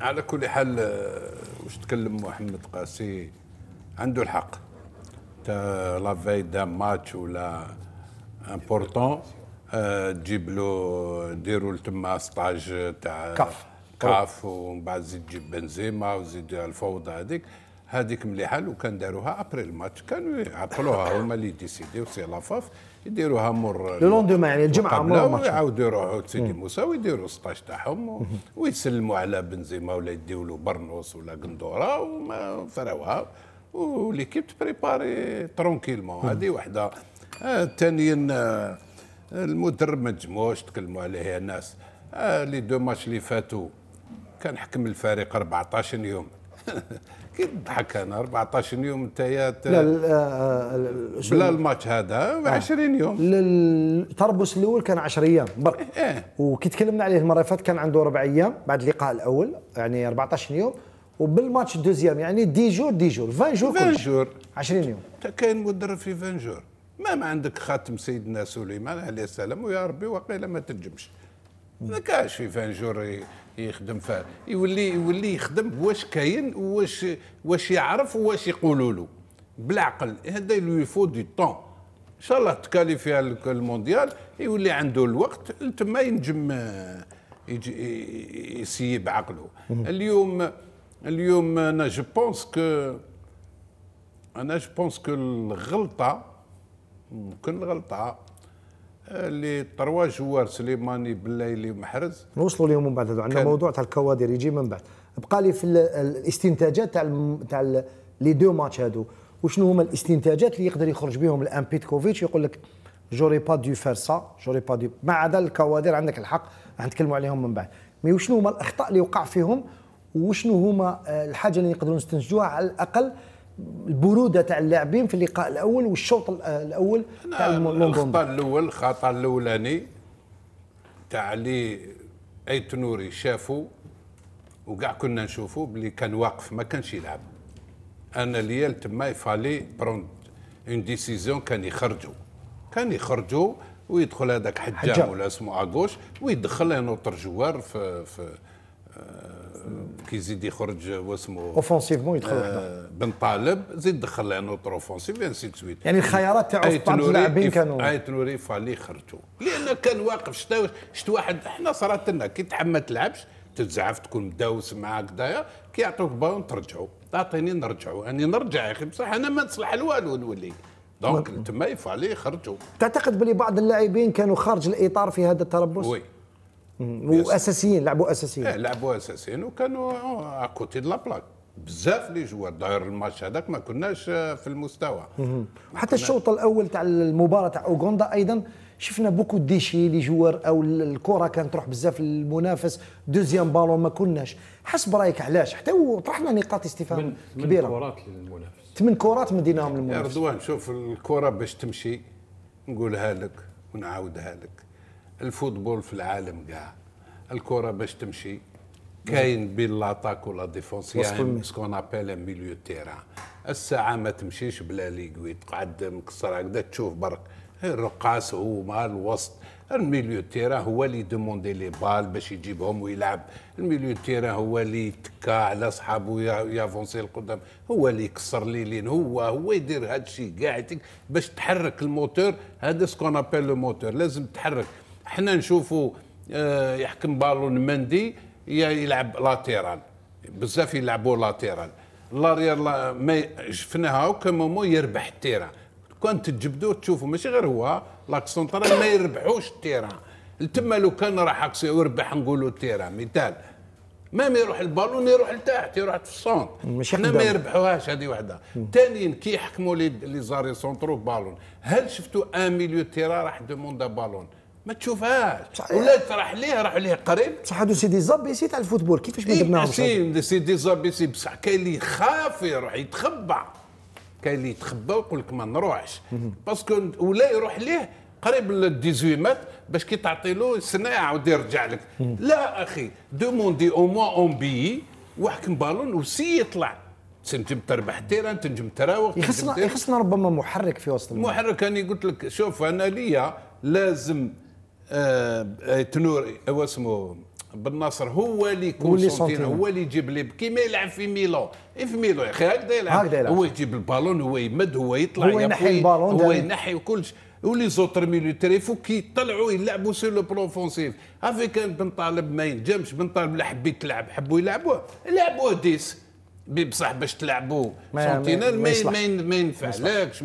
على كل حال آه، واش تكلم محمد قاسي عنده الحق تا لافاي دا ماتش ولا امبورطون تجيب له ديروا تما ستاج تاع كاف كاف ومن بعد زيد تجيب بنزيما وزيد الفوضى هذيك هذيك مليحه لو كان داروها ابري الماتش كانوا يعطلوها هما اللي ديسيديو سي لافاف يديروها مور لو لوندوما يعني الجمعه مور الماتش ويعاودوا يروحوا سيدي موسى ويديروا 16 تاعهم ويسلموا على بنزيما ولا يديوا له برنوس ولا قندوره وما فراوها وليكيب تبريباري ترونكيلمون هذه وحده ثانيا آه، آه، المدرب ما تجموش تكلموا عليه الناس ناس آه، لي دو ماتش اللي فاتوا كان حكم الفريق 14 يوم كي تضحك انا 14 يوم انت لا آه، آه، بلا الماتش هذا 20 آه. يوم تربص الاول كان 10 ايام برك إيه. وكي تكلمنا عليه المره فاتت كان عنده ربع ايام بعد اللقاء الاول يعني 14 يوم وبالماتش الدوزيام يعني دي جور دي جور 20 جور 20 جور 20 يوم كاين مدرب في 20 جور ما ما عندك خاتم سيدنا سليمان عليه السلام ويا ربي وقيله ما تنجمش ما كاش في 20 جور يخدم فيها يولي يولي يخدم واش كاين واش واش يعرف واش يقولوا له بالعقل هذا لو يفو دي طون ان شاء الله تكاليفي المونديال يولي عنده الوقت تما ينجم يسيب عقله اليوم اليوم انا جو بونس كو انا جو بونس كو الغلطه ممكن الغلطه اللي طروا جوار سليماني بالليلي ومحرز نوصلوا لهم من بعد عندنا موضوع تاع الكوادر يجي من بعد بقى لي في الاستنتاجات تاع تاع لي دو ماتش هادو وشنو هما الاستنتاجات اللي يقدر يخرج بهم الان بيتكوفيتش يقول لك جوري با دو فير سا جوري با دو ما عدا الكوادر عندك الحق راح نتكلموا عليهم من بعد مي وشنو هما الاخطاء اللي وقع فيهم وشنو هما آه، الحاجه اللي نقدروا نستنتجوها على الاقل البروده تاع اللاعبين في اللقاء الاول والشوط الاول تاع الخطا الاول الخطا الاولاني تاع اللي اي تنوري شافوا وكاع كنا نشوفوا بلي كان واقف ما كانش يلعب انا ليال تما يفالي بروند اون ديسيزيون كان يخرجوا كان يخرجوا ويدخل هذاك حجام, حجام ولا اسمه اغوش ويدخل انوتر جوار في في آه، كيزيد يخرج واسمه اوفونسيفمون يدخل آه بن طالب زيد دخل لانه اوتر اوفونسيف ان سويت يعني الخيارات تاعو في آية بعض اللاعبين كانوا اي تلوري فالي خرجوا لان كان واقف شتا شت واحد احنا صارت لنا كي ما تلعبش تتزعف تكون مداوس مع هكذايا كي يعطوك باون ترجعوا تعطيني نرجعوا يعني نرجع يا اخي بصح انا ما نصلح الوالو نولي دونك تما يفالي يخرجوا تعتقد بلي بعض اللاعبين كانوا خارج الاطار في هذا التربص؟ وي واساسيين لعبوا اساسيين اه لعبوا اساسيين وكانوا اكوتي دو لا بلاك بزاف لي جوار داير الماتش هذاك ما كناش آه، في المستوى حتى الشوط الاول تاع المباراه تاع اوغندا ايضا شفنا بوكو ديشي لي جوار او الكره كانت تروح بزاف للمنافس دوزيام بالون ما كناش حسب رايك علاش حتى وطرحنا نقاط استفهام كبيره ثمان كرات للمنافس ثمان كرات مديناهم للمنافس يا رضوان شوف الكره باش تمشي نقولها لك ونعاودها لك الفوتبول في العالم كاع الكره باش تمشي كاين بين لاطاك ولا ديفونس يعني سكون ابيل ميليو تيران الساعه ما تمشيش بلا ليغوي تقعد مكسر هكذا تشوف برك الرقاص هما الوسط الميليو تيران هو اللي دوموندي لي بال باش يجيبهم ويلعب الميليو تيران هو اللي يتكا على صحابو يافونسي القدام هو اللي يكسر لي لين هو هو يدير هادشي كاع باش تحرك الموتور هذا سكون ابيل لو موتور لازم تحرك حنا نشوفوا آه، يحكم بالون مندي يلعب لاتيرال بزاف يلعبوا لاتيرال لاريال ما شفناها وكمومو يربح التيران كون تجبدوا تشوفوا ماشي غير هو لاك سونترال ما يربحوش التيران تما لو كان راح اكسي يربح نقولوا التيران مثال ما ما يروح البالون يروح لتحت يروح في السونت حنا ما يربحوهاش هذه وحده ثانيا كي يحكموا لي زاري سونترو بالون هل شفتوا ان ميليو تيرا راح دوموندا بالون ما تشوفهاش الاولاد راح ليه راح ليه قريب بصح هادو سي دي زابيسي تاع الفوتبول كيفاش ما درناهمش إيه، سي سي دي زابيسي بصح كاين اللي يخاف يروح يتخبى كاين اللي يتخبى ويقول لك ما نروحش باسكو ولا يروح ليه قريب ل 18 مات باش كي تعطي له سنه يعاود يرجع لك لا اخي دوموندي او موا اون بي واحكم بالون وسي يطلع تنجم تربح التيران تنجم تراوغ يخصنا يخصنا ربما محرك في وسط المحرك انا قلت لك شوف انا ليا لازم آه, آه، تنوري هو اسمه بن ناصر هو اللي كونسونتين هو اللي يجيب لي كيما يلعب في ميلان إيه في ميلو يا اخي هكذا يلعب هو يجيب البالون هو يمد هو يطلع هو ينحي البالون هو ينحي وكلش ولي زوتر ميليتري فو كي يطلعوا يلعبوا سير لو بروفونسيف افي كان بن طالب ما ينجمش بن طالب لا حبيت تلعب حبوا يلعبوه لعبوه ديس بصح باش تلعبوا سنتينال ما ينفعلكش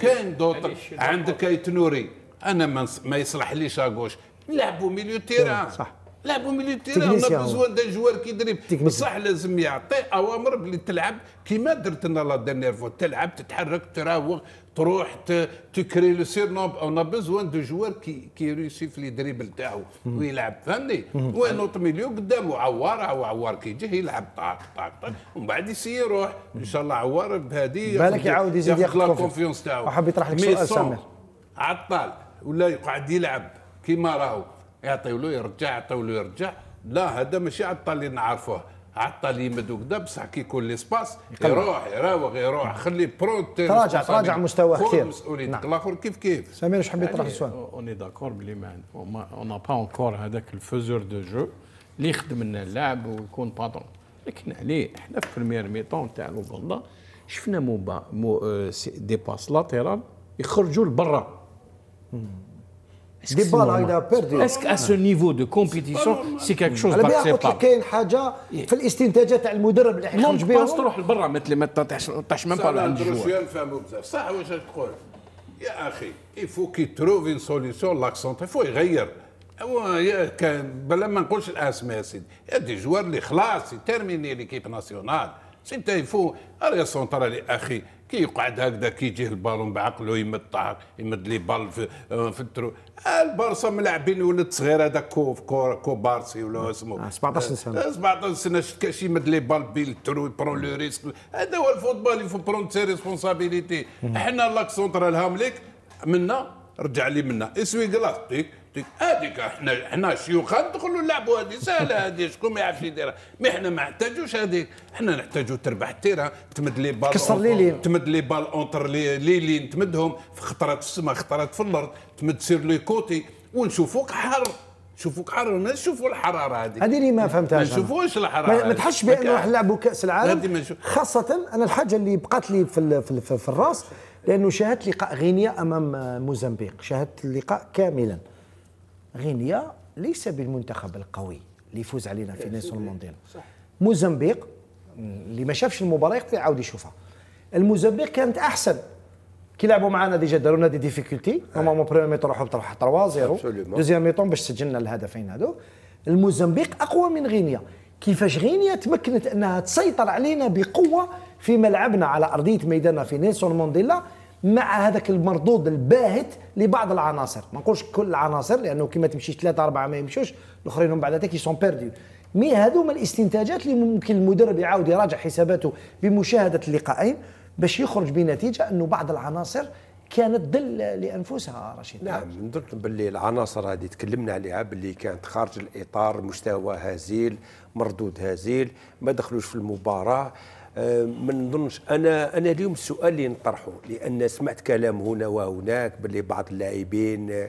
كان دوتر عندك تنوري انا ما, ما يصلحليش شاكوش نلعبوا ميليو تيران صح لعبوا ميليو تيران اون بزوان دا جوار كيدرب بصح لازم يعطي اوامر بلي تلعب كيما درت انا لا ديرنيير فو تلعب تتحرك تراوغ تروح تكري لو سير نوب اون بزوان دو جوار كي كي ريسي في لي دريبل تاعو ويلعب فهمني ونوط ميليو قدامه عوار او عوار كي يجي يلعب طاق طاق طاق ومن بعد يسي يروح ان شاء الله عوار بهذه بالك يعاود يزيد ياخذ لا كونفيونس تاعو وحاب يطرح لك سؤال سامر عطال ولا يقعد يلعب كيما راهو يعطيو له يرجع يعطيو له يرجع لا هذا ماشي عطا اللي نعرفوه عطا يمد وكذا بصح كي يكون ليسباس يروح يراوغ يروح خلي برونت تراجع تراجع مستواه كثير مسؤوليتك نعم. الاخر كيف كيف سمير واش حبيت يعني السؤال اوني داكور بلي ما اون با اونكور هذاك الفوزور دو جو اللي يخدم لنا اللاعب ويكون باترون لكن عليه احنا في بريمير ميطون تاع لوغندا شفنا مو, مو آه، دي باس لاتيرال يخرجوا لبرا دي بال هكذا بيردي اسك ا سو نيفو دو كومبيتيسيون سي كيك شوز باك سي كاين حاجه في الاستنتاجات تاع المدرب اللي حيخرج بها باس تروح لبرا مثل ما تطيحش ميم با عند الجوار نفهموا بزاف صح واش تقول يا اخي يفو كي تروف اون سوليسيون لاكسونت يفو يغير كان بلا ما نقولش الاسماء سيدي يا دي جوار اللي خلاص تيرميني ليكيب ناسيونال سي تا يفو اريا سونترالي اخي كي يقعد هكذا كي يجيه البالون بعقله يمد يمد لي بال في, آه، في الترو البارسا ملاعبين ولد صغير هذا كو كوبارسي ولا آه، اسمه 17 آه، سنه 17 سنه شفت كاش يمد لي بال بين الترو برون لو ريسك هذا هو الفوتبال يفو برون سي ريسبونسابيليتي حنا لاك سونترال هامليك منا رجع لي منا اسوي كلاس هذيك احنا احنا شيوخ ندخلوا نلعبوا هذه سهله هذه شكون ما يعرفش يديرها ما احنا ما نحتاجوش هذيك احنا نحتاجوا تربح التيرا تمد لي بال كسر لي لي تمد لي بال اونتر لي لي تمدهم في خطرات في السماء خطرات في الارض تمد سير لي كوتي ونشوفوك حر شوفوك حر ما نشوفوا الحراره هذه هذه اللي ما فهمتهاش ما نشوفوش الحراره ما تحسش بانه راح نلعبوا كاس العالم خاصه انا الحاجه اللي بقات لي في, في, الـ في الراس لانه شاهدت لقاء غينيا امام موزمبيق شاهدت اللقاء كاملا غينيا ليس بالمنتخب القوي اللي يفوز علينا في إيه، نيلسون المونديال موزمبيق اللي ما شافش المباراه يقدر يعاود يشوفها الموزمبيق كانت احسن كي لعبوا معنا ديجا دارونا دي ديفيكولتي إيه. نورمالمون بريمير ميطون راحوا بطرح 3 0 دوزيام طون باش سجلنا الهدفين هذو الموزمبيق اقوى من غينيا كيفاش غينيا تمكنت انها تسيطر علينا بقوه في ملعبنا على ارضيه ميداننا في نيلسون مونديلا مع هذاك المردود الباهت لبعض العناصر ما نقولش كل العناصر لانه كيما تمشي ثلاثه اربعه ما يمشوش الاخرين هم بعد ذلك سون بيردي مي هما الاستنتاجات اللي ممكن المدرب يعاود يراجع حساباته بمشاهده اللقاءين باش يخرج بنتيجه انه بعض العناصر كانت ظل لانفسها رشيد نعم درت باللي العناصر هذه تكلمنا عليها باللي كانت خارج الاطار مستوى هزيل مردود هزيل ما دخلوش في المباراه ما نظنش انا انا اليوم السؤال اللي نطرحه لان سمعت كلام هنا وهناك باللي بعض اللاعبين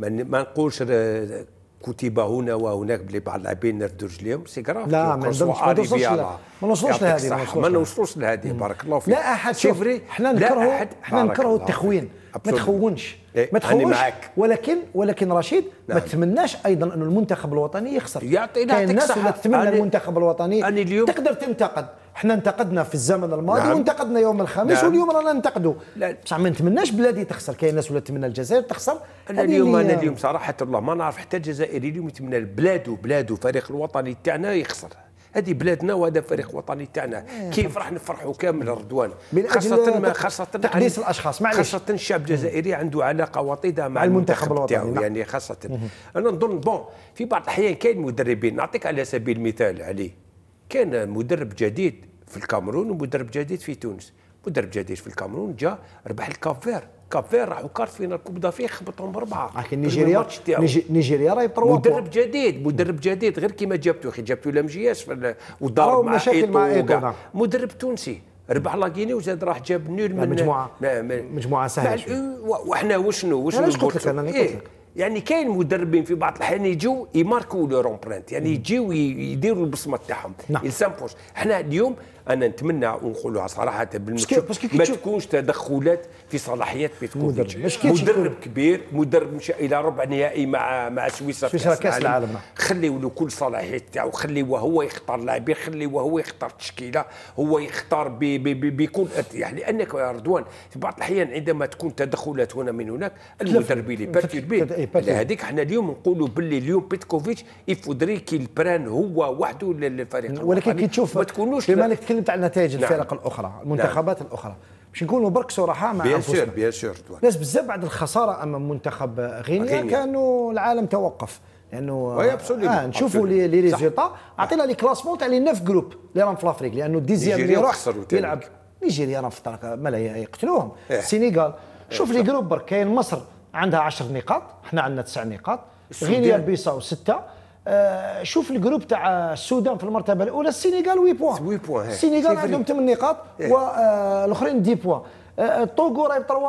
ما نقولش كتب هنا وهناك بلي بعض اللاعبين نردوا رجليهم سي كراف لا ما نوصلوش ما نوصلوش لهذه ما نوصلوش لهذه بارك الله فيك لا احد شوف احنا نكرهوا احنا نكرهوا التخوين ما تخونش إيه، ما تخونش ولكن ولكن رشيد ما تتمناش نعم. ايضا انه المنتخب الوطني يخسر يعطي لا ناس اللي تتمنى المنتخب الوطني تقدر تنتقد احنا انتقدنا في الزمن الماضي نعم. وانتقدنا يوم الخميس نعم. واليوم رانا ننتقدوا بصح ما نتمناش بلادي تخسر كاين ناس ولا تتمنى الجزائر تخسر انا اليوم انا اليوم صراحه الله ما نعرف حتى الجزائري اليوم يتمنى بلاده بلاده فريق الوطني تاعنا يخسر هذه بلادنا وهذا فريق وطني تاعنا إيه. كيف راح نفرحوا كامل رضوان خاصه ما خاصه تقديس الاشخاص معليش خاصه الشعب الجزائري عنده علاقه وطيده مع المنتخب الوطني نعم. يعني خاصه انا نظن بون في بعض الاحيان كاين مدربين نعطيك على سبيل المثال علي كان مدرب جديد في الكامرون ومدرب جديد في تونس مدرب جديد في الكامرون جا ربح الكاب فير كاب فير راحوا كارت فينال كوب دافي خبطهم بربعه لكن نيجيريا نيجيريا راهي بروا مدرب جديد مدرب جديد غير كيما جابتو خي جابتو اس ودار مع ايتو مدرب نعم. تونسي ربح لا غيني وزاد راح جاب نول من مجموعه ما مجموعه سهله وحنا وشنو وشنو قلت لك انا إيه. يعني كاين مدربين في بعض الاحيان يجوا يماركوا لو رومبرانت يعني يجيو يديروا البصمه تاعهم يسامبوش نعم. احنا اليوم انا نتمنى ونقولها صراحه بالمكتوب ما تكونش تدخلات في صلاحيات بيتكوفيتش مدرب, كبير مدرب مشى الى ربع نهائي مع مع سويسرا في كاس العالم نعم. خليه له كل صلاحيات تاعو يعني، خليه وهو يختار لاعبين خليه وهو يختار تشكيله هو يختار بكل يعني لانك يا رضوان في بعض الاحيان عندما تكون تدخلات هنا من هناك المدربين اللي بارتير إيه، هذيك احنا اليوم نقولوا باللي اليوم بيتكوفيتش يفودري كي البران هو وحده للفريق ولكن كي تشوف ما تكونوش في مالك نتكلم تاع النتائج نعم. الفرق نعم. الاخرى المنتخبات نعم. الاخرى باش نكونوا برك صراحه مع بيان سور بيان سور ناس بزاف بعد الخساره امام منتخب غينيا كانوا العالم توقف لانه يعني آه نشوفوا لي لي ريزولتا اعطينا لي كلاسمون تاع لي نوف جروب اللي راهم في لافريك لانه الديزيام اللي يروح يلعب نيجيريا راهم في الطريق لا يقتلوهم السينغال إيه. إيه. شوف لي جروب برك كاين مصر عندها 10 نقاط احنا عندنا 9 نقاط غينيا بيساو 6 آه، شوف الجروب تاع السودان في المرتبه الاولى السنغال وي بوان 8 بوان السينيغال إيه. عندهم 8 نقاط والاخرين 10 بوان الطوغو راهي 3